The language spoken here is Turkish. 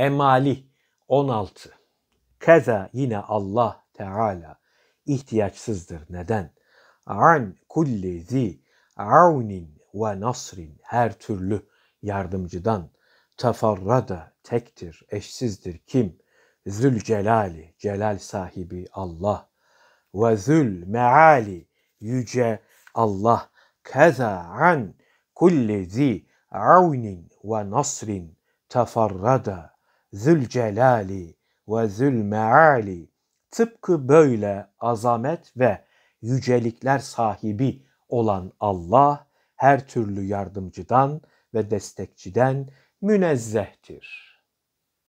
Emali 16. Keza yine Allah Teala ihtiyaçsızdır. Neden? An kulli zi aunin ve nasrin her türlü yardımcıdan teferrada tektir, eşsizdir kim? Zül celali, celal sahibi Allah. Ve zül meali, yüce Allah. Keza an kulli zi aunin ve nasrin teferrada Zülcelali ve Zülmeali tıpkı böyle azamet ve yücelikler sahibi olan Allah her türlü yardımcıdan ve destekçiden münezzehtir.